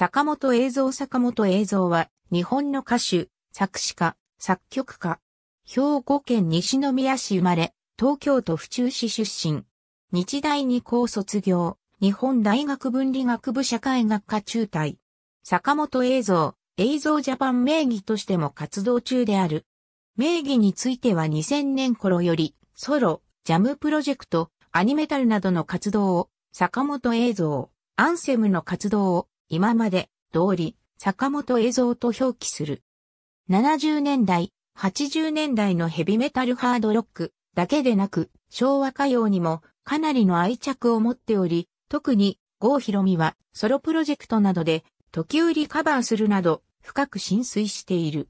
坂本映像坂本映像は、日本の歌手、作詞家、作曲家。兵庫県西宮市生まれ、東京都府中市出身。日大二高卒業、日本大学文理学部社会学科中退。坂本映像、映像ジャパン名義としても活動中である。名義については2000年頃より、ソロ、ジャムプロジェクト、アニメタルなどの活動を、坂本映像、アンセムの活動を、今まで通り坂本映像と表記する。70年代、80年代のヘビメタルハードロックだけでなく昭和歌謡にもかなりの愛着を持っており、特に郷ひろみはソロプロジェクトなどで時折カバーするなど深く浸水している。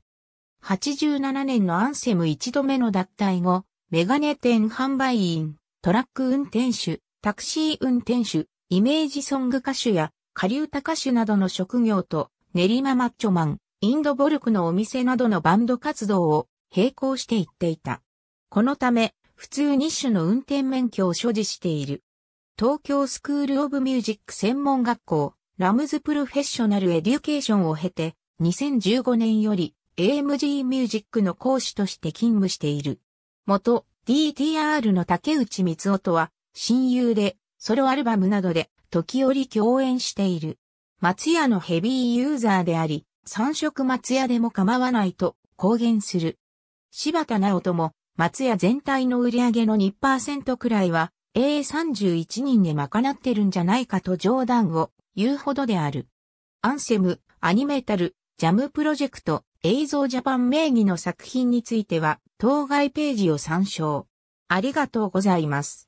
87年のアンセム一度目の脱退後、メガネ店販売員、トラック運転手、タクシー運転手、イメージソング歌手や下流高種などの職業と、練馬マッチョマン、インドボルクのお店などのバンド活動を並行していっていた。このため、普通2種の運転免許を所持している。東京スクールオブミュージック専門学校、ラムズプロフェッショナルエデュケーションを経て、2015年より AMG ミュージックの講師として勤務している。元 DTR の竹内光夫とは親友で、ソロアルバムなどで時折共演している。松屋のヘビーユーザーであり、三色松屋でも構わないと公言する。柴田直人も、松屋全体の売り上げの2%くらいは、a 3 1人で賄ってるんじゃないかと冗談を言うほどである。アンセム、アニメータル、ジャムプロジェクト、映像ジャパン名義の作品については、当該ページを参照。ありがとうございます。